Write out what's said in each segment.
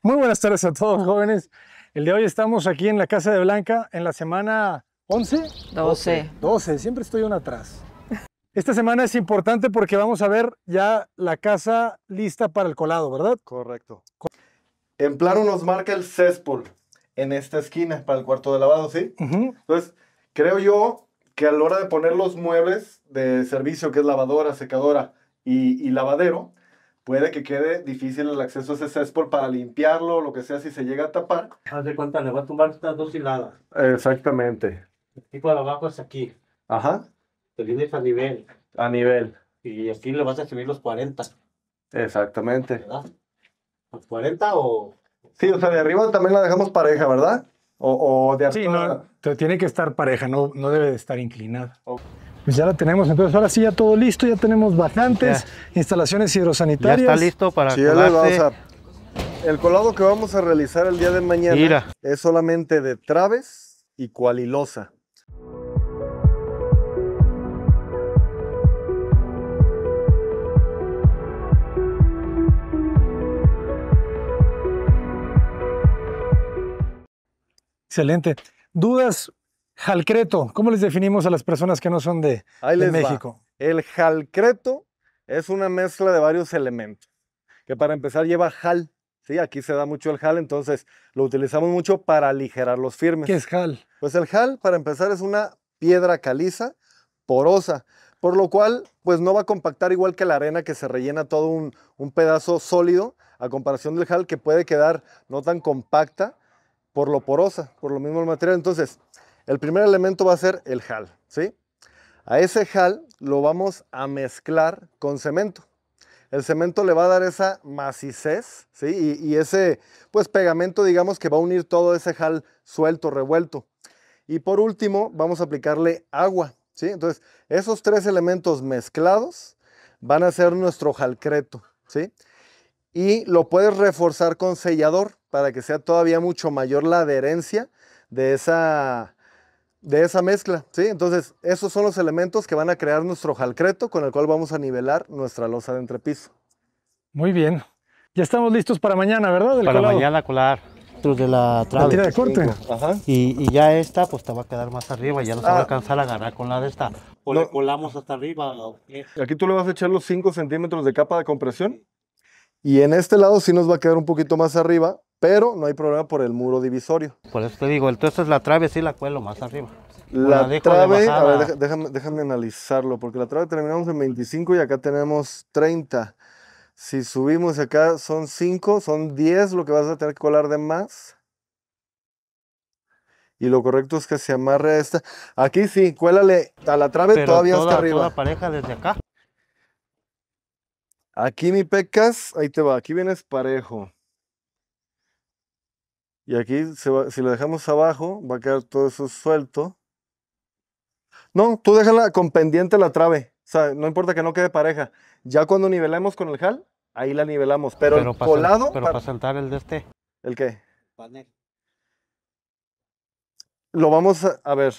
Muy buenas tardes a todos, jóvenes. El día de hoy estamos aquí en la Casa de Blanca en la semana 11. 12. 12, siempre estoy una atrás. Esta semana es importante porque vamos a ver ya la casa lista para el colado, ¿verdad? Correcto. En plano nos marca el césped en esta esquina para el cuarto de lavado, ¿sí? Entonces, creo yo que a la hora de poner los muebles de servicio, que es lavadora, secadora y lavadero, puede que quede difícil el acceso a ese césped para limpiarlo o lo que sea si se llega a tapar. Haz de cuenta, le va a tumbar estas dos hiladas. Exactamente. Y por abajo es aquí. Ajá. Te vienes a nivel. A nivel. Y aquí le vas a subir los 40. Exactamente. ¿Verdad? ¿Los 40 o...? Sí, o sea, de arriba también la dejamos pareja, ¿verdad? O, o de arriba. Sí, no, tiene que estar pareja, no, no debe de estar inclinada. Pues ya la tenemos, entonces ahora sí ya todo listo, ya tenemos bastantes instalaciones hidrosanitarias. Ya está listo para sí, El colado que vamos a realizar el día de mañana es solamente de traves y cualilosa. Excelente. ¿Dudas Jalcreto, ¿cómo les definimos a las personas que no son de, México? El jalcreto es una mezcla de varios elementos, que para empezar lleva jal, ¿sí? Aquí se da mucho el jal, entonces lo utilizamos mucho para aligerar los firmes. ¿Qué es jal? Pues el jal, para empezar, es una piedra caliza, porosa, por lo cual, pues no va a compactar igual que la arena que se rellena todo un, un pedazo sólido, a comparación del jal que puede quedar no tan compacta por lo porosa, por lo mismo el material. Entonces, el primer elemento va a ser el hal. ¿sí? A ese hal lo vamos a mezclar con cemento. El cemento le va a dar esa macicez ¿sí? Y, ese, pues, pegamento, digamos, que va a unir todo ese hal suelto, revuelto. Y por último, vamos a aplicarle agua, ¿sí? Entonces, esos tres elementos mezclados van a ser nuestro jalcreto, ¿sí? Y lo puedes reforzar con sellador para que sea todavía mucho mayor la adherencia de esa de esa mezcla, ¿sí? Entonces, esos son los elementos que van a crear nuestro jalcreto con el cual vamos a nivelar nuestra losa de entrepiso. Muy bien. Ya estamos listos para mañana, ¿verdad? para mañana colar. De la La tira de corte. Ajá. Y, y, ya esta, pues te va a quedar más arriba, ya no se va a ah. alcanzar a agarrar con la de esta. O colamos hasta arriba. Aquí tú le vas a echar los 5 centímetros de capa de compresión. Y en este lado sí nos va a quedar un poquito más arriba, pero no hay problema por el muro divisorio. Por eso te digo, entonces la trave sí la cuelo más arriba. La, trave, déjame, déjame, analizarlo, porque la trave terminamos en 25 y acá tenemos 30. Si subimos acá son 5, son 10 lo que vas a tener que colar de más. Y lo correcto es que se amarre esta. Aquí sí, cuélale a la trave todavía hasta arriba. Toda pareja desde acá. Aquí mi pecas, ahí te va, aquí vienes parejo. Y aquí, si lo dejamos abajo, va a quedar todo eso suelto. No, tú déjala con pendiente la trave. O sea, no importa que no quede pareja. Ya cuando nivelemos con el jal, ahí la nivelamos. Pero, el colado... pero para, saltar el de este. ¿El qué? Panel. Lo vamos a, ver.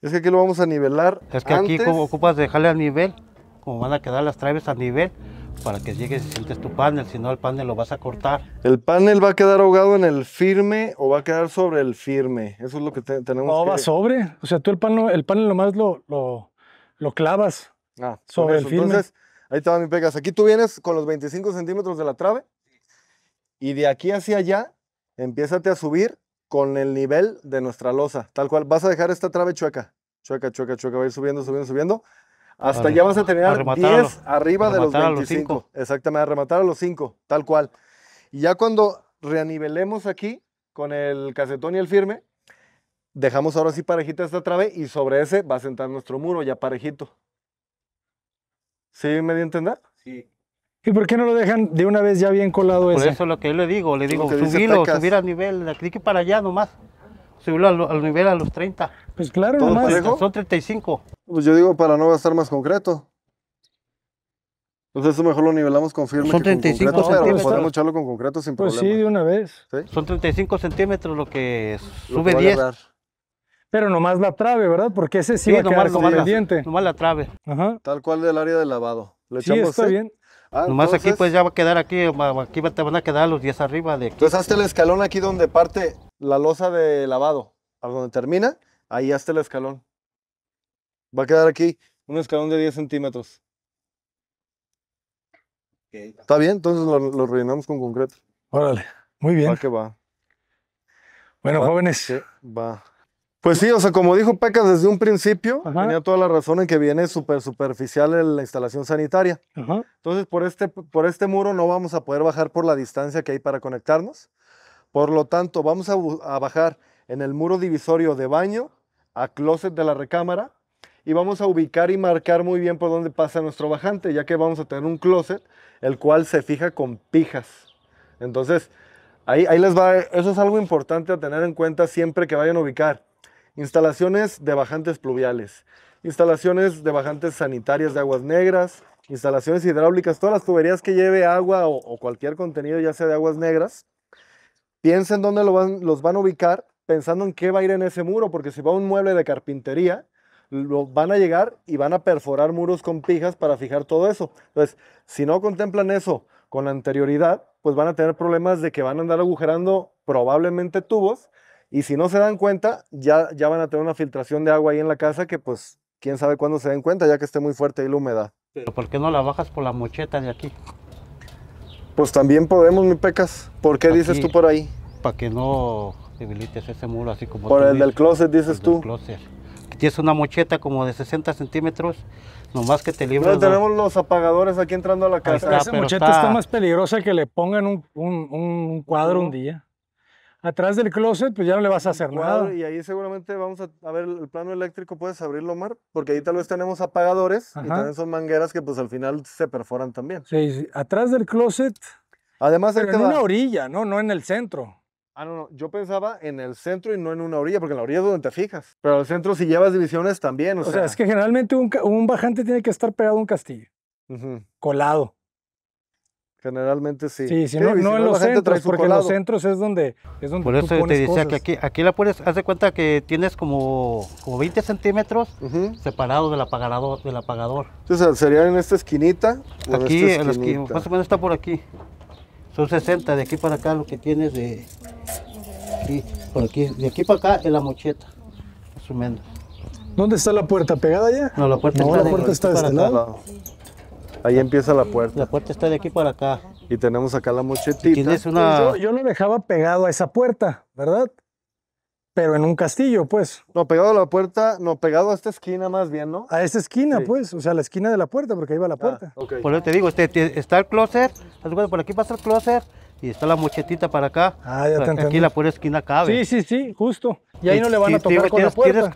Es que aquí lo vamos a nivelar. Es que aquí como ocupas dejarle al nivel, como van a quedar las traves al nivel, para que llegues y sientes tu panel, si no el panel lo vas a cortar. ¿El panel va a quedar ahogado en el firme o va a quedar sobre el firme? Eso es lo que tenemos no, va sobre. O sea, tú el panel, el panel nomás lo, lo, lo clavas ah, sobre el firme. Entonces, ahí te va pegas. Aquí tú vienes con los 25 centímetros de la trave y de aquí hacia allá empiezate a subir con el nivel de nuestra losa. Tal cual, vas a dejar esta trave chueca. Chueca, chueca, chueca, va a ir subiendo, subiendo, subiendo hasta ya vas a tener 10 arriba de los 25. Exactamente, a rematar a los 5, tal cual. Y ya cuando reanivelemos aquí con el casetón y el firme, dejamos ahora sí parejita esta trave y sobre ese va a sentar nuestro muro ya parejito. ¿Sí me di a Sí. ¿Y por qué no lo dejan de una vez ya bien colado ese? Por eso es lo que yo le digo, le digo, subirlo, subir a nivel, de aquí para allá nomás subirlo al, al, nivel a los 30. Pues claro, nomás. Son 35. Pues yo digo para no gastar más concreto. Entonces pues eso mejor lo nivelamos con firme. Son 35 centímetros podemos echarlo con concreto sin problema. Pues sí, de una vez. Son 35 centímetros lo que sube 10. Pero nomás la trave, ¿verdad? Porque ese sí, va a quedar nomás la, nomás la trave. Tal cual del área de lavado. Le sí, está bien. Ah, nomás aquí pues ya va a quedar aquí, aquí te van a quedar los 10 arriba de Entonces hazte el escalón aquí donde parte la losa de lavado, a donde termina, ahí hasta el escalón. Va a quedar aquí un escalón de 10 centímetros. Está bien, entonces lo, rellenamos con concreto. Órale, muy bien. Va va. Bueno, jóvenes. va. Pues sí, o sea, como dijo Pecas desde un principio, tenía toda la razón en que viene súper superficial la instalación sanitaria. Entonces, por este, por este muro no vamos a poder bajar por la distancia que hay para conectarnos. Por lo tanto, vamos a, bajar en el muro divisorio de baño a closet de la recámara y vamos a ubicar y marcar muy bien por dónde pasa nuestro bajante, ya que vamos a tener un closet el cual se fija con pijas. Entonces, ahí, ahí les va, eso es algo importante a tener en cuenta siempre que vayan a ubicar. Instalaciones de bajantes pluviales, instalaciones de bajantes sanitarias de aguas negras, instalaciones hidráulicas, todas las tuberías que lleve agua o cualquier contenido ya sea de aguas negras, piensen dónde van, los van a ubicar, pensando en qué va a ir en ese muro, porque si va un mueble de carpintería, lo, van a llegar y van a perforar muros con pijas para fijar todo eso. Entonces, si no contemplan eso con anterioridad, pues van a tener problemas de que van a andar agujerando probablemente tubos y si no se dan cuenta, ya, ya van a tener una filtración de agua ahí en la casa que pues quién sabe cuándo se den cuenta, ya que esté muy fuerte ahí la humedad. ¿Pero por qué no la bajas por la mocheta de aquí? Pues también podemos, mi pecas. ¿Por qué dices tú por ahí? Para que no debilites ese muro así como Por el del closet, dices tú. closet. Tienes una mocheta como de 60 centímetros, nomás que te libres. No, tenemos los apagadores aquí entrando a la casa. Esa mocheta está... más peligrosa que le pongan un, un cuadro un día atrás del closet, pues ya no le vas a hacer nada. Y ahí seguramente vamos a, ver el plano eléctrico, puedes abrirlo, Mar, porque ahí tal vez tenemos apagadores y también son mangueras que pues al final se perforan también. Sí, atrás del closet. Además, en una orilla, ¿no? No en el centro. Ah, no, no, yo pensaba en el centro y no en una orilla, porque en la orilla es donde te fijas. Pero al centro si llevas divisiones también, o, sea, es que generalmente un, bajante tiene que estar pegado a un castillo, colado. Generalmente sí. Sí, sí, no, en los centros, porque en los centros es donde es donde Por eso te decía que aquí, aquí la puedes, haz de cuenta que tienes como, como 20 centímetros separado del apagador, del apagador. Entonces sería en esta esquinita. aquí, en la esquinita? más o menos está por aquí. Son 60, de aquí para acá lo que tienes de aquí, por aquí, de aquí para acá en la mocheta, ¿Dónde está la puerta? ¿Pegada ya? No, la puerta no, está, la puerta está este lado. Ahí empieza la puerta. La puerta está de aquí para acá. Y tenemos acá la mochetita. Yo, no lo dejaba pegado a esa puerta, ¿verdad? Pero en un castillo, pues. No, pegado a la puerta, no, pegado a esta esquina más bien, ¿no? A esta esquina, pues, o sea, la esquina de la puerta, porque ahí va la ah, puerta. Por eso te digo, este, está el closet, por aquí pasa el closer. y está la mochetita para acá. Ah, ya te Aquí la pura esquina cabe. Sí, sí, sí, justo. Y ahí no le van a tocar con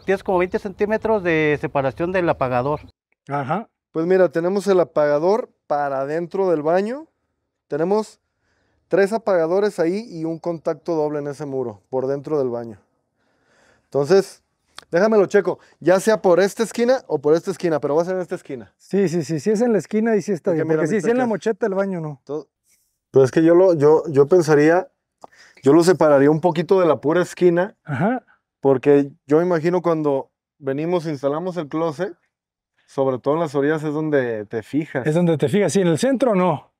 tienes como 20 centímetros de separación del apagador. Ajá. Pues mira, tenemos el apagador para dentro del baño. Tenemos tres apagadores ahí y un contacto doble en ese muro, por dentro del baño. Entonces, déjamelo checo, ya sea por esta esquina o por esta esquina, pero va a ser en esta esquina. Sí, sí, sí, sí es en la esquina y sí está bien, porque sí, sí en la mocheta el baño no. pues es que yo, lo, yo, yo pensaría, yo lo separaría un poquito de la pura esquina, Ajá. porque yo imagino cuando venimos, instalamos el closet, sobre todo en las orillas es donde te fijas. Es donde te fijas. sí, en el centro no.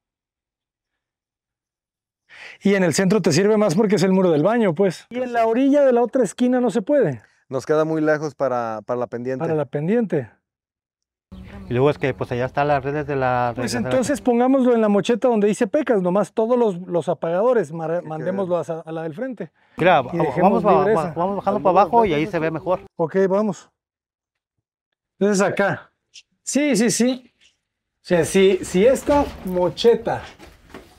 Y en el centro te sirve más porque es el muro del baño, pues. Y en la orilla de la otra esquina no se puede. Nos queda muy lejos para, para la pendiente. Para la pendiente. Y luego es que pues allá están las redes de la... Pues entonces pongámoslo en la mocheta donde dice pecas, nomás todos los, los apagadores, mandémoslo a, la del frente. Mira, vamos, vamos, bajando para abajo y ahí se ve mejor. Ok, vamos. Entonces acá. Sí, sí, sí. O sea, si, si esta mocheta.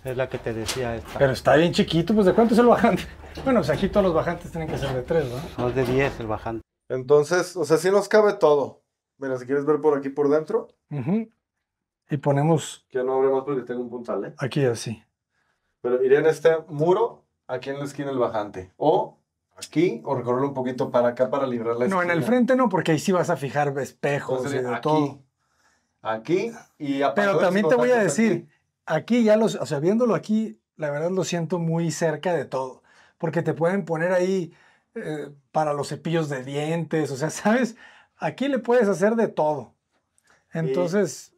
Es la que te decía esta. Pero está bien chiquito, pues ¿de cuánto es el bajante? Bueno, o sea, aquí todos los bajantes tienen que ser de 3, ¿no? No, de 10 el bajante. Entonces, o sea, sí nos cabe todo. Mira, si quieres ver por aquí por dentro. Y ponemos. Que no abre más porque tengo un puntal, ¿eh? Aquí así. Pero iría en este muro, aquí en la esquina el bajante. O aquí, o recorrerlo un poquito para acá para librar la esquina. No, en el frente no, porque ahí sí vas a fijar espejos y de todo aquí y Pero también te voy a decir, aquí. ya los, o sea, viéndolo aquí, la verdad lo siento muy cerca de todo, porque te pueden poner ahí eh, para los cepillos de dientes, o sea, ¿sabes? Aquí le puedes hacer de todo. Entonces...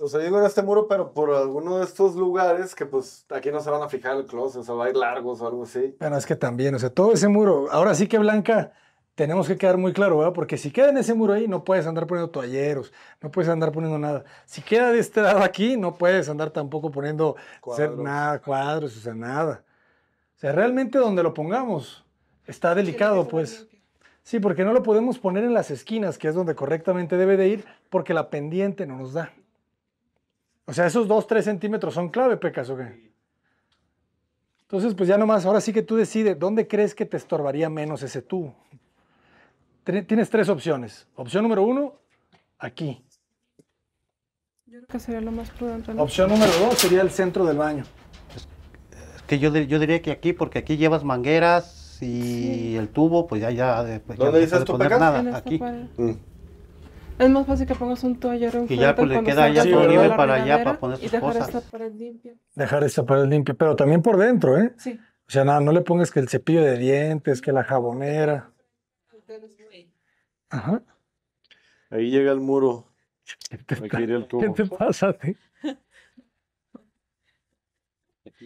o sea, digo en este muro, pero por alguno de estos lugares que pues aquí no se van a fijar el closet, o sea, va a ir largos o algo así. pero es que también, o sea, todo ese muro, ahora sí que Blanca, tenemos que quedar muy claro, Porque si queda en ese muro ahí, no puedes andar poniendo toalleros, no puedes andar poniendo nada. Si queda de este lado aquí, no puedes andar tampoco poniendo nada, cuadros, o sea, nada. O sea, realmente donde lo pongamos está delicado, pues. Sí, porque no lo podemos poner en las esquinas, que es donde correctamente debe de ir, porque la pendiente no nos da. O sea, esos 2-3 centímetros son clave, Pecas, ¿o qué? Entonces, pues ya nomás, ahora sí que tú decides, ¿dónde crees que te estorbaría menos ese tubo? tienes tres opciones. Opción número uno, aquí. Yo creo que sería lo más prudente. Opción número dos sería el centro del baño. Es, que yo, yo diría que aquí, porque aquí llevas mangueras y el tubo, pues ya, ya. Pues ¿Dónde dices poner nada, aquí. Mm. Es más fácil que pongas un toallero Que Y ya pues, le queda ya todo libre para allá para poner sus y dejar Esta pared limpia. Dejar esta pared limpia, pero también por dentro, ¿eh? Sí. O sea, nada, no le pongas que el cepillo de dientes, que la jabonera. Ajá. Ahí llega el muro. ¿Qué te, te pasa, Aquí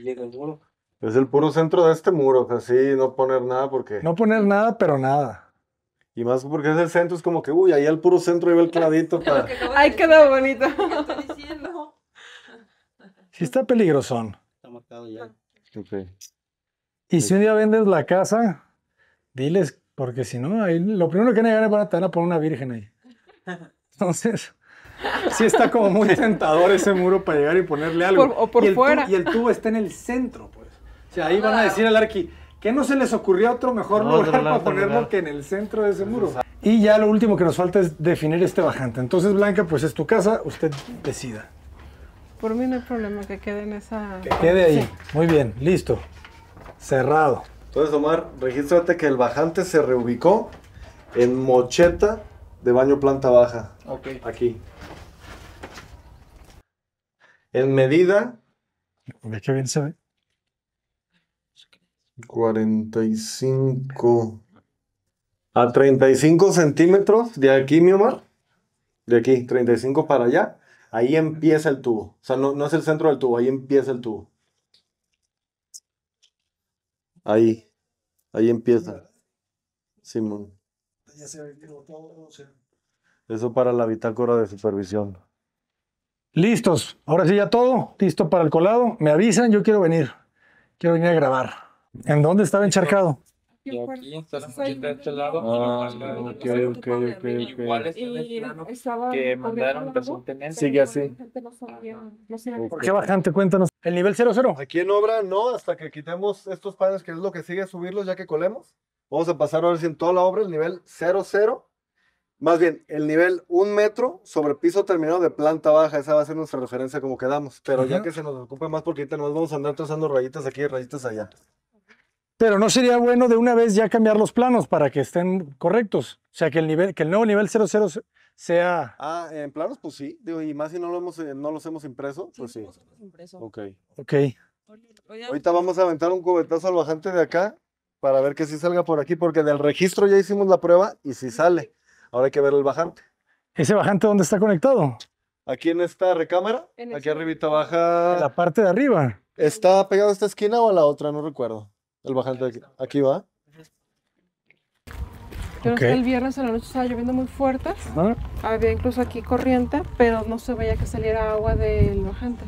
llega el muro. Es el puro centro de este muro, así no poner nada porque... No poner nada, pero nada. Y más porque es el centro, es como que, uy, ahí el puro centro iba el clavito para... Ay, bonito. Sí está peligrosón. Está marcado ya. Y si un día vendes la casa, diles porque si no, ahí lo primero que van a llegar es a, poner una virgen ahí. Entonces, sí está como muy tentador ese muro para llegar y ponerle algo. o por fuera. y el tubo está en el centro, pues. O sea, ahí van a decir al arqui, ¿qué no se les ocurrió otro mejor lugar para ponerlo que en el centro de ese muro? Y ya lo último que nos falta es definir este bajante. Entonces, Blanca, pues es tu casa, usted decida. Por mí no hay problema que quede en esa... Que quede ahí. Muy bien, listo. Cerrado. Entonces, Omar, regístrate que el bajante se reubicó en Mocheta de baño planta baja. Ok. Aquí. En medida. Ve que bien se ve. 45 a 35 centímetros de aquí, mi Omar. De aquí, 35 para allá. Ahí empieza el tubo. O sea, no, no es el centro del tubo, ahí empieza el tubo. Ahí, ahí empieza. Simón. Pues Eso para la bitácora de supervisión. Listos. Ahora sí ya todo. Listo para el colado. Me avisan, yo quiero venir. Quiero venir a grabar. ¿En dónde estaba encharcado? Y aquí está la mochila de este lado. Ah, ok, ok, ok. Igual es este que mandaron recientemente. Sigue así. ¿Por qué bajante? Cuéntanos. El nivel 00. Aquí en obra no, hasta que quitemos estos paneles, que es lo que sigue, subirlos ya que colemos. Vamos a pasar ahora sin toda la obra el nivel 00. Más bien, el nivel 1 metro sobre piso terminado de planta baja. Esa va a ser nuestra referencia como quedamos. Pero ya que se nos ocupe más porque ahorita nos vamos a andar trazando rayitas aquí y rayitas allá. Pero no sería bueno de una vez ya cambiar los planos para que estén correctos. O sea, que el, nivel, que el nuevo nivel 00 sea... Ah, en planos, pues sí. y más si no, lo hemos, eh, no los hemos impreso, pues sí. Impreso. Ok. Ok. Ahorita vamos a aventar un cubetazo al bajante de acá para ver que sí salga por aquí, porque del registro ya hicimos la prueba y si sale. Ahora hay que ver el bajante. ¿Ese bajante dónde está conectado? Aquí en esta recámara, en aquí arribita baja... En la parte de arriba. ¿Está pegado a esta esquina o a la otra? No recuerdo. El bajante aquí, va. Pero okay. el viernes a la noche estaba lloviendo muy fuerte. Ah. Había incluso aquí corriente, pero no se veía que saliera agua del bajante.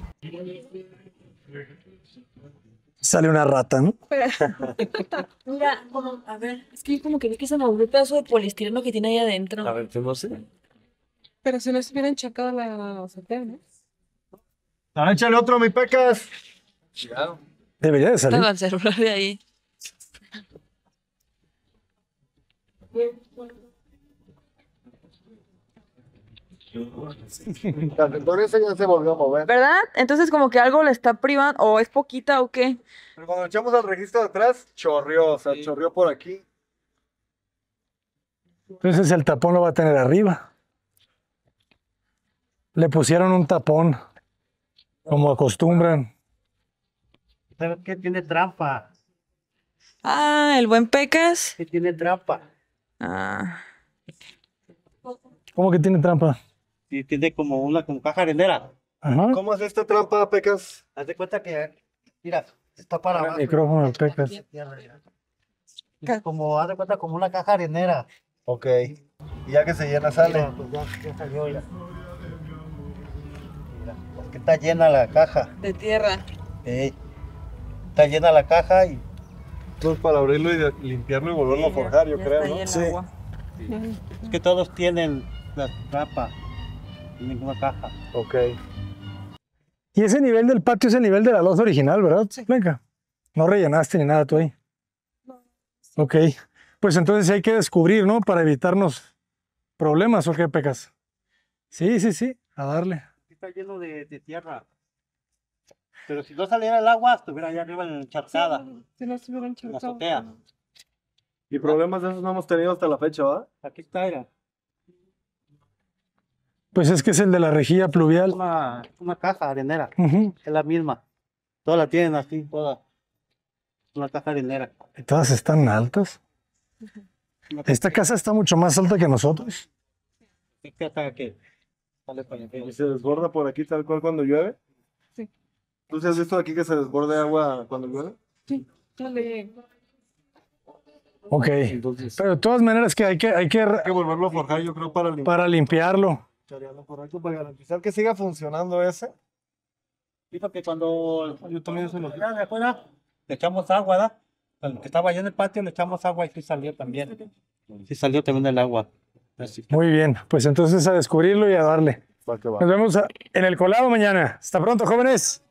Sale una rata, ¿no? Mira, a ver, es que como que vi que se un pedazo de poliestireno que tiene ahí adentro. A ver, no sé. ¿eh? Pero si no estuviera enchacada la, la, la, otro, mi pecas. Cuidado. Debería de salir. Estaba el celular de ahí. ¿Verdad? Entonces como que algo le está privando, o es poquita o qué. Pero cuando echamos al registro de atrás, chorreó, o sea, chorrió por aquí. Entonces el tapón lo va a tener arriba. Le pusieron un tapón, como acostumbran. ¿Sabes qué? Tiene trampa. Ah, el buen Pecas. Que tiene trampa. Ah. ¿Cómo que tiene trampa? tiene como una caja arenera. ¿Cómo es esta trampa, Pecas? Haz de cuenta que, mira, está para abajo. El micrófono, Pecas. Como, haz de cuenta como una caja arenera. Ok. Y ya que se llena, sale. Mira, pues ya, salió ya. Mira, ¿qué está llena la caja. De tierra. Sí está llena la caja y. Entonces para abrirlo y limpiarlo y volverlo a forjar, yo creo, ¿no? Sí. Es que todos tienen la tapa en ninguna caja. Ok. Y ese nivel del patio es el nivel de la losa original, ¿verdad? Sí. Venga, No rellenaste ni nada tú ahí. No. Ok. Pues entonces hay que descubrir, ¿no? Para evitarnos problemas, ¿o qué pecas? Sí, sí, sí. A darle. está lleno de, de tierra. Pero si no saliera el agua, estuviera allá arriba encharcada. Sí, no estuviera encharcada. la Y problemas de esos no hemos tenido hasta la fecha, ¿verdad? Aquí está, era. Pues es que es el de la rejilla pluvial. Una, una caja arenera. Es la misma. Todas la tienen así, toda. Una caja arenera. ¿Y todas están altas? Esta casa está mucho más alta que nosotros. Sí, Esta ¿Y se desborda por aquí tal cual cuando llueve? Sí. ¿Tú has visto aquí que se desborde agua cuando llueve? Sí, dale. Ok. Pero de todas maneras que hay que... Hay que, hay que volverlo a forjar, yo creo, para limpiarlo. Para limpiarlo. para garantizar que siga funcionando ese. Dijo que cuando... Yo también se lo... Afuera, le echamos agua, ¿da? Cuando que estaba allá en el patio le echamos agua y sí salió también. Sí salió también el agua. Muy bien, pues entonces a descubrirlo y a darle. Nos vemos en el colado mañana. Hasta pronto, jóvenes.